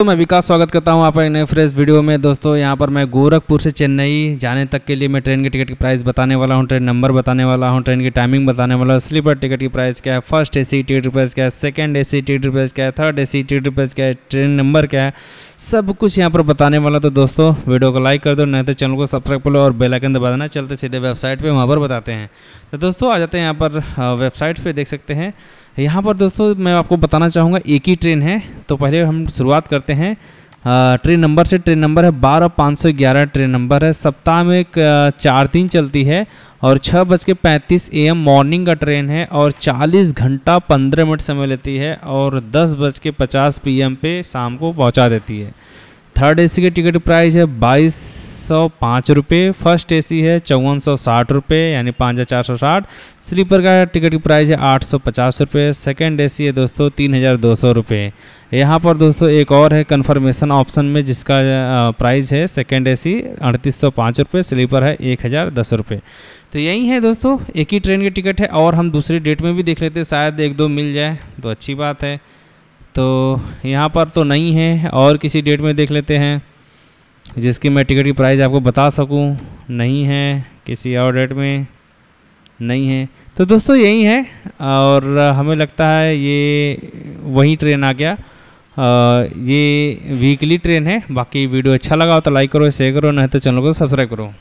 तो मैं विकास स्वागत करता हूं आप एक नए फ्रेश वीडियो में दोस्तों यहां पर मैं गोरखपुर से चेन्नई जाने तक के लिए मैं ट्रेन के टिकट की प्राइस बताने वाला हूं ट्रेन नंबर बताने वाला हूं ट्रेन की टाइमिंग बताने वाला हूं स्लीपर टिकट की प्राइस क्या है फर्स्ट एसी टिकट प्राइस क्या है ए सी टिकट प्राइस क्या है थर्ड सी टिकट प्राइस क्या है ट्रेन नंबर क्या है सब कुछ यहाँ पर बताने वाला तो दोस्तों वीडियो को लाइक कर दो नहीं तो चैनल को सब्सक्राइब कर लो और बेलाइकन दबा देना चलते सीधे वेबसाइट पर वहाँ पर बताते हैं तो दोस्तों आ जाते हैं यहाँ पर वेबसाइट पर देख सकते हैं यहाँ पर दोस्तों मैं आपको बताना चाहूँगा एक ही ट्रेन है तो पहले हम शुरुआत करते हैं ट्रेन नंबर से ट्रेन नंबर है बारह पाँच सौ ग्यारह ट्रेन नंबर है सप्ताह में चार दिन चलती है और छः बज के पैंतीस ए एम मॉर्निंग का ट्रेन है और चालीस घंटा पंद्रह मिनट समय लेती है और दस बज के पचास पी एम पे शाम को पहुँचा देती है थर्ड ए सी की टिकट प्राइस है बाईस सौ पाँच रुपये फर्स्ट सी है चौवन सौ साठ रुपये यानी पाँच हज़ार चार सौ साठ स्लीपर का टिकट की प्राइस है आठ सौ पचास रुपये सेकेंड ए है दोस्तों तीन हज़ार दो सौ रुपये यहाँ पर दोस्तों एक और है कन्फर्मेशन ऑप्शन में जिसका प्राइस है सेकेंड ए सी अड़तीस सौ पाँच रुपये स्लीपर है एक हज़ार दस रुपये तो यही है दोस्तों एक ही ट्रेन की टिकट है और हम दूसरी डेट में भी देख लेते हैं शायद एक दो मिल जाए तो अच्छी बात है तो यहाँ पर तो नहीं है और किसी डेट में देख लेते हैं जिसकी मैं टिकट की प्राइस आपको बता सकूं नहीं है किसी और डेट में नहीं है तो दोस्तों यही है और हमें लगता है ये वही ट्रेन आ गया आ, ये वीकली ट्रेन है बाकी वीडियो अच्छा लगा हो तो लाइक करो शेयर करो नहीं तो चैनल को सब्सक्राइब करो